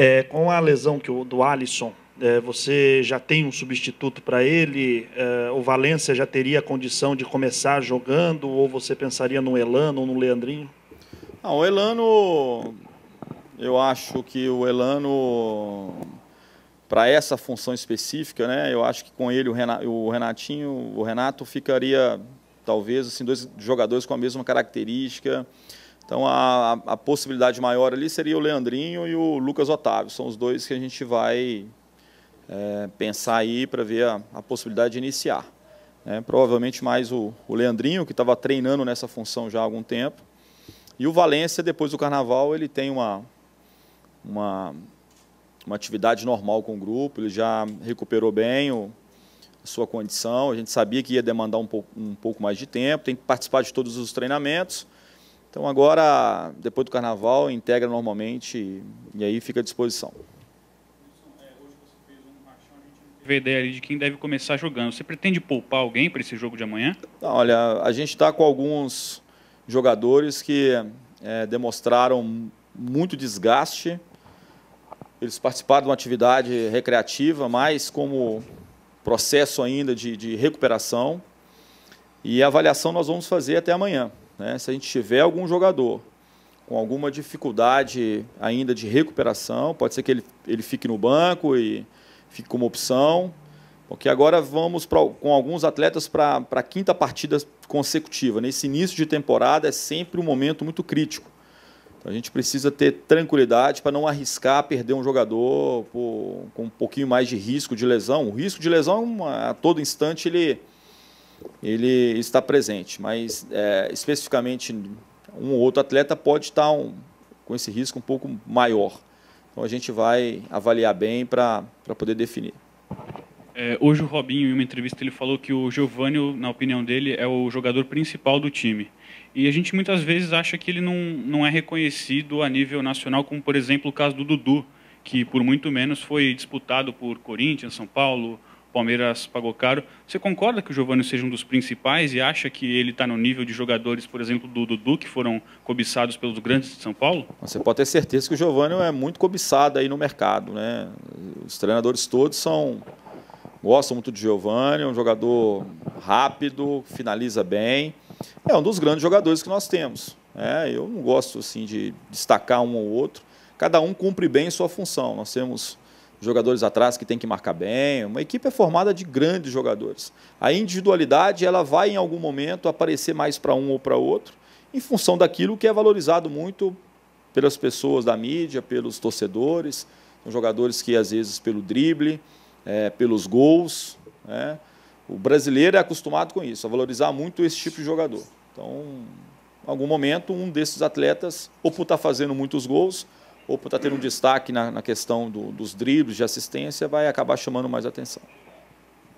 É, com a lesão que o, do Alisson, é, você já tem um substituto para ele? É, o Valência já teria a condição de começar jogando? Ou você pensaria no Elano ou no Leandrinho? Ah, o Elano, eu acho que o Elano, para essa função específica, né, eu acho que com ele o Renatinho, o Renato ficaria talvez assim dois jogadores com a mesma característica. Então a, a, possibilidade maior ali seria o Leandrinho e o Lucas Otávio. São os dois que a gente vai é, pensar aí para ver a, a, possibilidade de iniciar. É, provavelmente mais o, o Leandrinho, que estava treinando nessa função já há algum tempo. E o Valência, depois do carnaval, ele tem uma, uma, uma atividade normal com o grupo, ele já recuperou bem o, a sua condição. A gente sabia que ia demandar um um pouco mais de tempo, tem que participar de todos os treinamentos então agora, depois do carnaval, integra normalmente e aí fica à disposição. Ver ideia ali de quem deve começar jogando. Você pretende poupar alguém para esse jogo de amanhã? olha, a gente está com alguns jogadores que é, demonstraram muito desgaste. Eles participaram de uma atividade recreativa, mas como processo ainda de, de recuperação. E a avaliação nós vamos fazer até amanhã. Né? Se a gente tiver algum jogador com alguma dificuldade ainda de recuperação, pode ser que ele, ele fique no banco e fique como opção, porque agora vamos pra, com alguns atletas para a quinta partida consecutiva. Nesse início de temporada é sempre um momento muito crítico. Então a gente precisa ter tranquilidade para não arriscar perder um jogador por, com um pouquinho mais de risco de lesão. O risco de lesão, a todo instante, ele, ele está presente, mas é, especificamente um ou outro atleta pode estar um, com esse risco um pouco maior. Então a gente vai avaliar bem para poder definir. É, hoje o Robinho, em uma entrevista, ele falou que o Giovanni, na opinião dele, é o jogador principal do time. E a gente muitas vezes acha que ele não, não é reconhecido a nível nacional, como por exemplo o caso do Dudu, que por muito menos foi disputado por Corinthians, São Paulo, o Palmeiras pagou caro. Você concorda que o Giovani seja um dos principais e acha que ele está no nível de jogadores, por exemplo, do Dudu, que foram cobiçados pelos grandes de São Paulo? Você pode ter certeza que o Giovani é muito cobiçado aí no mercado. Né? Os treinadores todos são gostam muito do Giovani, é um jogador rápido, finaliza bem. É um dos grandes jogadores que nós temos. Né? Eu não gosto assim de destacar um ou outro. Cada um cumpre bem sua função. Nós temos jogadores atrás que tem que marcar bem. Uma equipe é formada de grandes jogadores. A individualidade ela vai em algum momento aparecer mais para um ou para outro, em função daquilo que é valorizado muito pelas pessoas da mídia, pelos torcedores. São jogadores que às vezes pelo drible, é, pelos gols. Né? O brasileiro é acostumado com isso, a valorizar muito esse tipo de jogador. Então, em algum momento, um desses atletas ou por estar tá fazendo muitos gols ou por estar tá tendo um destaque na, na questão do, dos dribles, de assistência, vai acabar chamando mais atenção.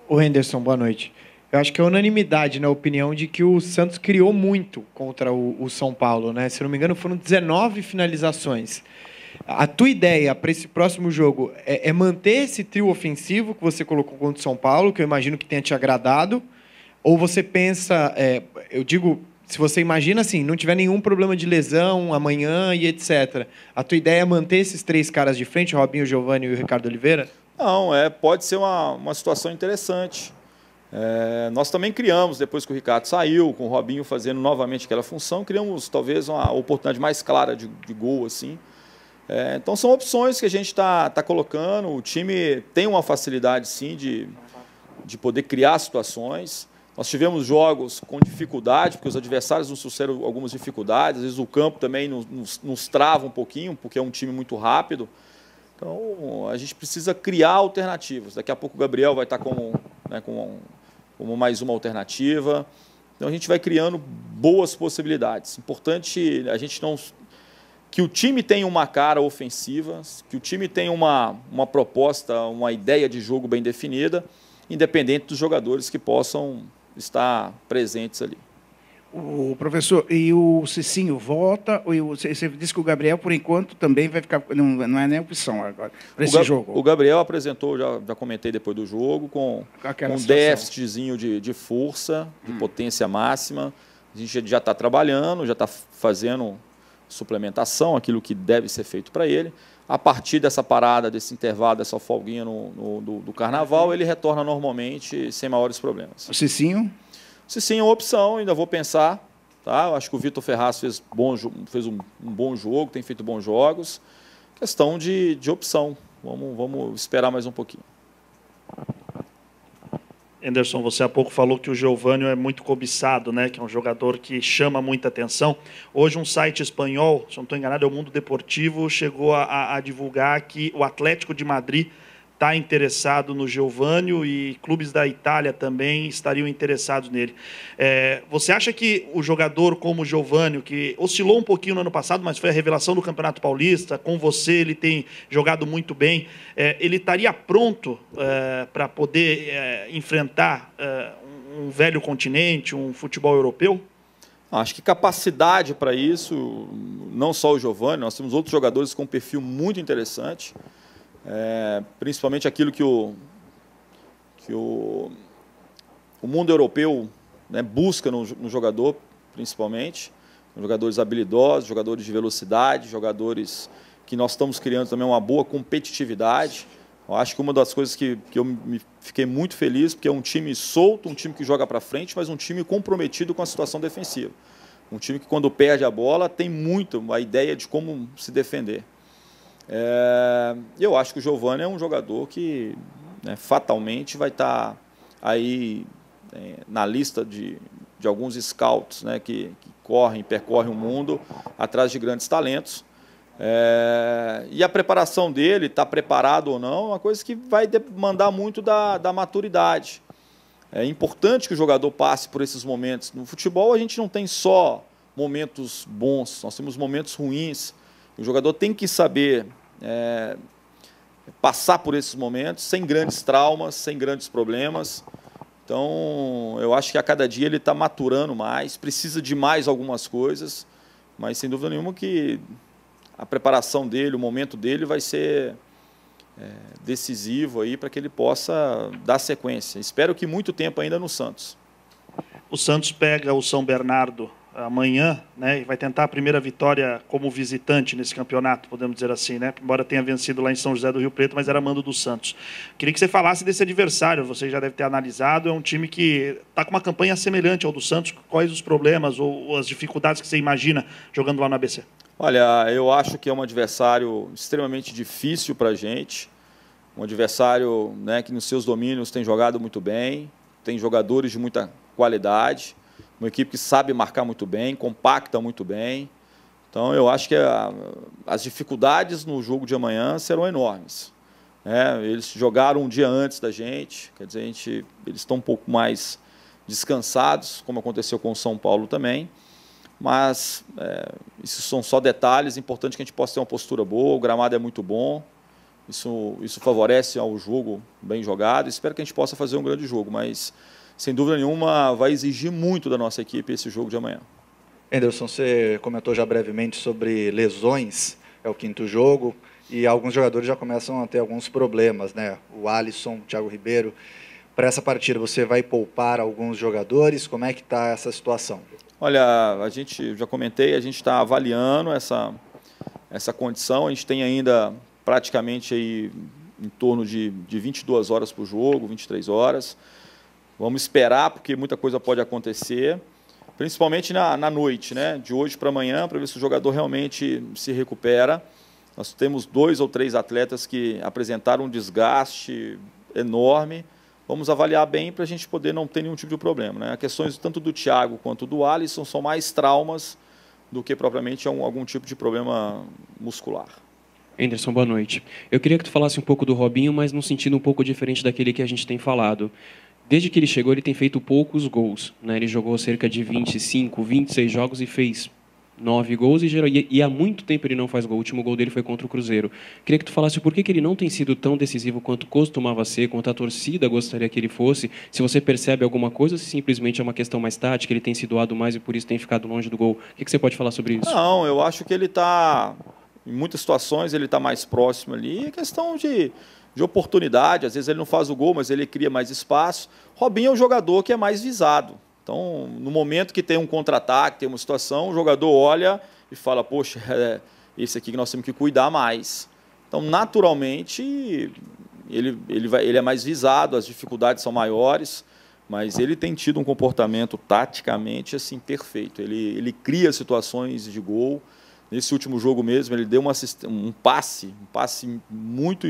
O Henderson, boa noite. Eu acho que é unanimidade na opinião de que o Santos criou muito contra o, o São Paulo, né? Se não me engano, foram 19 finalizações. A tua ideia para esse próximo jogo é, é, manter esse trio ofensivo que você colocou contra o São Paulo, que eu imagino que tenha te agradado, ou você pensa, é, eu digo se você imagina assim, não tiver nenhum problema de lesão amanhã e etc. A tua ideia é manter esses três caras de frente, Robinho, Giovanni e o Ricardo Oliveira? Não, é, pode ser uma, uma situação interessante. É, nós também criamos, depois que o Ricardo saiu, com o Robinho fazendo novamente aquela função, criamos talvez uma oportunidade mais clara de, de gol, assim. É, então são opções que a gente está tá colocando. O time tem uma facilidade sim de, de poder criar situações. Nós tivemos jogos com dificuldade, porque os adversários nos trouxeram algumas dificuldades, às vezes o campo também nos, nos, nos trava um pouquinho, porque é um time muito rápido. Então, a gente precisa criar alternativas. Daqui a pouco o Gabriel vai estar como, né, como, como mais uma alternativa. Então, a gente vai criando boas possibilidades. Importante a gente não. Que o time tenha uma cara ofensiva, que o time tenha uma, uma proposta, uma ideia de jogo bem definida, independente dos jogadores que possam está presentes ali. O professor, e o Cicinho volta? e o, você disse que o Gabriel, por enquanto, também vai ficar. Não, não é nem opção agora para esse jogo. O Gabriel apresentou, já, já comentei depois do jogo, com, com um déficitzinho de, de força, de hum. potência máxima. A gente já está trabalhando, já está fazendo suplementação, aquilo que deve ser feito para ele a partir dessa parada, desse intervalo, dessa folguinha no, no, do, do, carnaval, ele retorna normalmente sem maiores problemas. O Cicinho? O Cicinho é uma opção, ainda vou pensar. Tá? Eu acho que o Vitor Ferraz fez, bom, fez um, um, bom jogo, tem feito bons jogos. Questão de, de opção. Vamos, vamos esperar mais um pouquinho. Anderson, você há pouco falou que o Giovânio é muito cobiçado, né? Que é um jogador que chama muita atenção. Hoje um site espanhol, se não estou enganado, é o Mundo Deportivo, chegou a, a divulgar que o Atlético de Madrid está interessado no Giovânio e clubes da Itália também estariam interessados nele. É, você acha que o jogador como o Giovânio, que oscilou um pouquinho no ano passado, mas foi a revelação do Campeonato Paulista, com você ele tem jogado muito bem, é, ele estaria pronto é, para poder é, enfrentar é, um velho continente, um futebol europeu? Acho que capacidade para isso, não só o Giovanni, nós temos outros jogadores com um perfil muito interessante é, principalmente aquilo que o, que o, o mundo europeu né, busca no, no, jogador, principalmente. Jogadores habilidosos, jogadores de velocidade, jogadores que nós estamos criando também uma boa competitividade. Eu acho que uma das coisas que, que eu me fiquei muito feliz, porque é um time solto, um time que joga para frente, mas um time comprometido com a situação defensiva. Um time que, quando perde a bola, tem muito a ideia de como se defender. É, eu acho que o Giovani é um jogador que né, fatalmente vai estar tá aí é, na lista de, de alguns scouts né, que, que correm, percorrem o mundo atrás de grandes talentos. É, e a preparação dele, está preparado ou não, é uma coisa que vai demandar muito da, da maturidade. É importante que o jogador passe por esses momentos. No futebol, a gente não tem só momentos bons, nós temos momentos ruins. O jogador tem que saber é, passar por esses momentos sem grandes traumas, sem grandes problemas. Então, eu acho que a cada dia ele está maturando mais, precisa de mais algumas coisas, mas sem dúvida nenhuma que a preparação dele, o momento dele vai ser é, decisivo aí para que ele possa dar sequência. Espero que muito tempo ainda no Santos. O Santos pega o São Bernardo amanhã, né, e vai tentar a primeira vitória como visitante nesse campeonato, podemos dizer assim, né? Embora tenha vencido lá em São José do Rio Preto, mas era mando do Santos. Queria que você falasse desse adversário, você já deve ter analisado, é um time que está com uma campanha semelhante ao do Santos. Quais os problemas ou, as dificuldades que você imagina jogando lá no ABC? Olha, eu acho que é um adversário extremamente difícil para a gente, um adversário né, que nos seus domínios tem jogado muito bem, tem jogadores de muita qualidade uma equipe que sabe marcar muito bem, compacta muito bem. Então, eu acho que a, as dificuldades no jogo de amanhã serão enormes. É, eles jogaram um dia antes da gente, quer dizer, a gente, eles estão um pouco mais descansados, como aconteceu com o São Paulo também. Mas é, isso são só detalhes, é importante que a gente possa ter uma postura boa, o gramado é muito bom, isso, isso favorece ao jogo bem jogado. Espero que a gente possa fazer um grande jogo, mas sem dúvida nenhuma, vai exigir muito da nossa equipe esse jogo de amanhã. Anderson, você comentou já brevemente sobre lesões, é o quinto jogo, e alguns jogadores já começam a ter alguns problemas, né? O Alisson, o Thiago Ribeiro. Para essa partida, você vai poupar alguns jogadores? Como é que está essa situação? Olha, a gente já comentei, a gente está avaliando essa, essa condição. A gente tem ainda praticamente aí em torno de, de 22 horas para o jogo, 23 horas. Vamos esperar, porque muita coisa pode acontecer, principalmente na, na noite, né? de hoje para amanhã, para ver se o jogador realmente se recupera. Nós temos dois ou três atletas que apresentaram um desgaste enorme. Vamos avaliar bem para a gente poder não ter nenhum tipo de problema. Né? As questões tanto do Thiago quanto do Alisson são mais traumas do que propriamente algum tipo de problema muscular. Anderson, boa noite. Eu queria que tu falasse um pouco do Robinho, mas num sentido um pouco diferente daquele que a gente tem falado. Desde que ele chegou, ele tem feito poucos gols. Né? Ele jogou cerca de 25, 26 jogos e fez nove gols. E, geral, e, e, há muito tempo ele não faz gol. O último gol dele foi contra o Cruzeiro. Queria que tu falasse por que, que ele não tem sido tão decisivo quanto costumava ser, quanto a torcida gostaria que ele fosse. Se você percebe alguma coisa, se simplesmente é uma questão mais tática, ele tem se doado mais e por isso tem ficado longe do gol. O que, que você pode falar sobre isso? Não, eu acho que ele está em muitas situações ele está mais próximo ali. É questão de de oportunidade. Às vezes ele não faz o gol, mas ele cria mais espaço. Robinho é um jogador que é mais visado. Então, no momento que tem um contra-ataque, tem uma situação, o jogador olha e fala: Poxa, é esse aqui que nós temos que cuidar mais. Então, naturalmente, ele, ele, vai, ele é mais visado, as dificuldades são maiores, mas ele tem tido um comportamento taticamente assim perfeito. Ele, ele cria situações de gol. Nesse último jogo mesmo, ele deu uma, um passe, um passe muito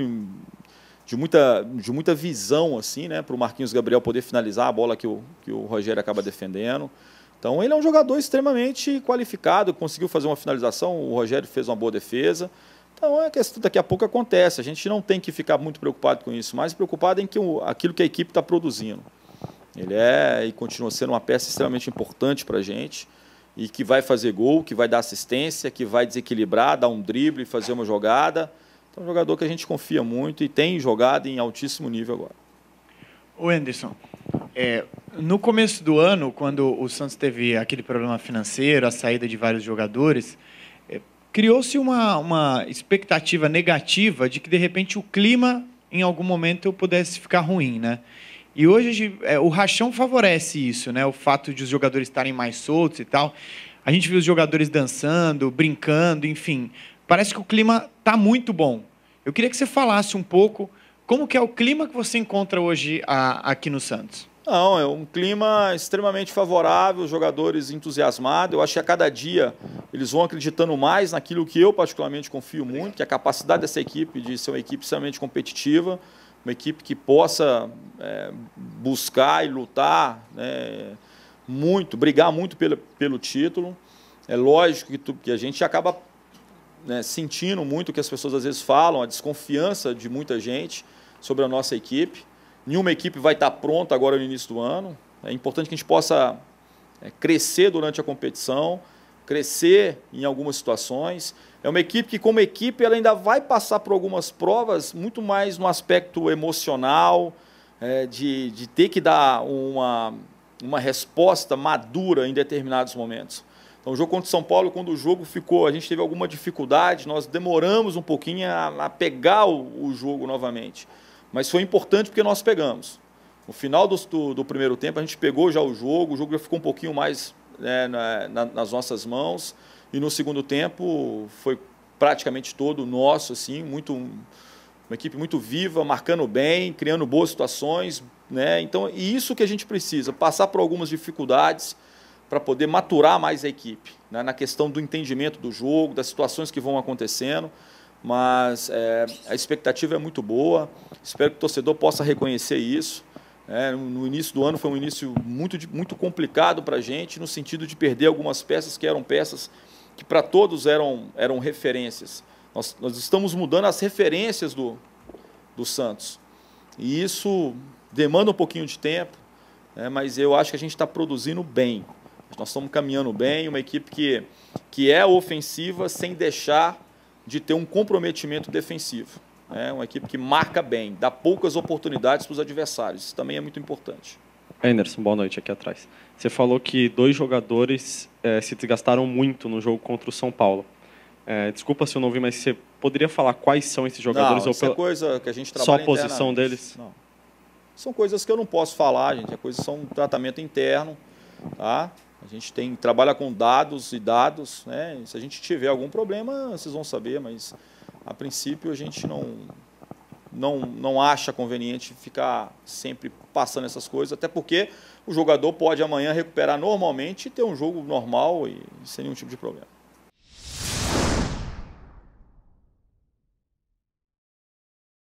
de muita, de muita visão assim, né, para o Marquinhos Gabriel poder finalizar a bola que o, que o Rogério acaba defendendo. Então ele é um jogador extremamente qualificado, conseguiu fazer uma finalização, o Rogério fez uma boa defesa. Então é questão daqui a pouco acontece. A gente não tem que ficar muito preocupado com isso, mais preocupado em que o, aquilo que a equipe está produzindo. Ele é e continua sendo uma peça extremamente importante para a gente e que vai fazer gol, que vai dar assistência, que vai desequilibrar, dar um drible, e fazer uma jogada. Então, um jogador que a gente confia muito e tem jogado em altíssimo nível agora. O Anderson, é, no começo do ano, quando o Santos teve aquele problema financeiro, a saída de vários jogadores, é, criou-se uma, uma expectativa negativa de que, de repente, o clima em algum momento pudesse ficar ruim, né? E hoje é, o rachão favorece isso, né? O fato de os jogadores estarem mais soltos e tal. A gente viu os jogadores dançando, brincando, enfim. Parece que o clima está muito bom. Eu queria que você falasse um pouco como que é o clima que você encontra hoje a, aqui no Santos. Não, é um clima extremamente favorável, jogadores entusiasmados. Eu acho que a cada dia eles vão acreditando mais naquilo que eu particularmente confio muito, que é a capacidade dessa equipe de ser uma equipe extremamente competitiva, uma equipe que possa é, buscar e lutar né, muito, brigar muito pelo, pelo título. É lógico que, tu, que a gente acaba né, sentindo muito o que as pessoas às vezes falam, a desconfiança de muita gente sobre a nossa equipe. Nenhuma equipe vai estar pronta agora no início do ano. É importante que a gente possa é, crescer durante a competição, crescer em algumas situações. É uma equipe que, como equipe, ela ainda vai passar por algumas provas, muito mais no aspecto emocional, é, de, de ter que dar uma, uma resposta madura em determinados momentos. Então, o jogo contra o São Paulo, quando o jogo ficou, a gente teve alguma dificuldade, nós demoramos um pouquinho a, a pegar o, o, jogo novamente. Mas foi importante porque nós pegamos. No final do, do, do, primeiro tempo, a gente pegou já o jogo, o jogo já ficou um pouquinho mais né, na, na, nas nossas mãos. E no segundo tempo, foi praticamente todo nosso, assim, muito uma equipe muito viva, marcando bem, criando boas situações, né? Então, e isso que a gente precisa, passar por algumas dificuldades, para poder maturar mais a equipe, né, na questão do entendimento do jogo, das situações que vão acontecendo. Mas é, a expectativa é muito boa, espero que o torcedor possa reconhecer isso. É, no início do ano foi um início muito, muito complicado para a gente, no sentido de perder algumas peças que eram peças que para todos eram, eram referências. Nós, nós estamos mudando as referências do, do Santos. E isso demanda um pouquinho de tempo, né, mas eu acho que a gente está produzindo bem nós estamos caminhando bem, uma equipe que, que é ofensiva sem deixar de ter um comprometimento defensivo. É uma equipe que marca bem, dá poucas oportunidades para os adversários. Isso também é muito importante. Anderson, boa noite aqui atrás. Você falou que dois jogadores é, se desgastaram muito no jogo contra o São Paulo. É, desculpa se eu não vi, mas você poderia falar quais são esses jogadores? Não, ou pela... é coisa que a gente trabalha Só a posição deles? Não. São coisas que eu não posso falar, gente. É coisa, são um tratamento interno, tá? A gente tem trabalha com dados e dados, né? Se a gente tiver algum problema, vocês vão saber, mas a princípio a gente não não não acha conveniente ficar sempre passando essas coisas, até porque o jogador pode amanhã recuperar normalmente e ter um jogo normal e sem nenhum tipo de problema.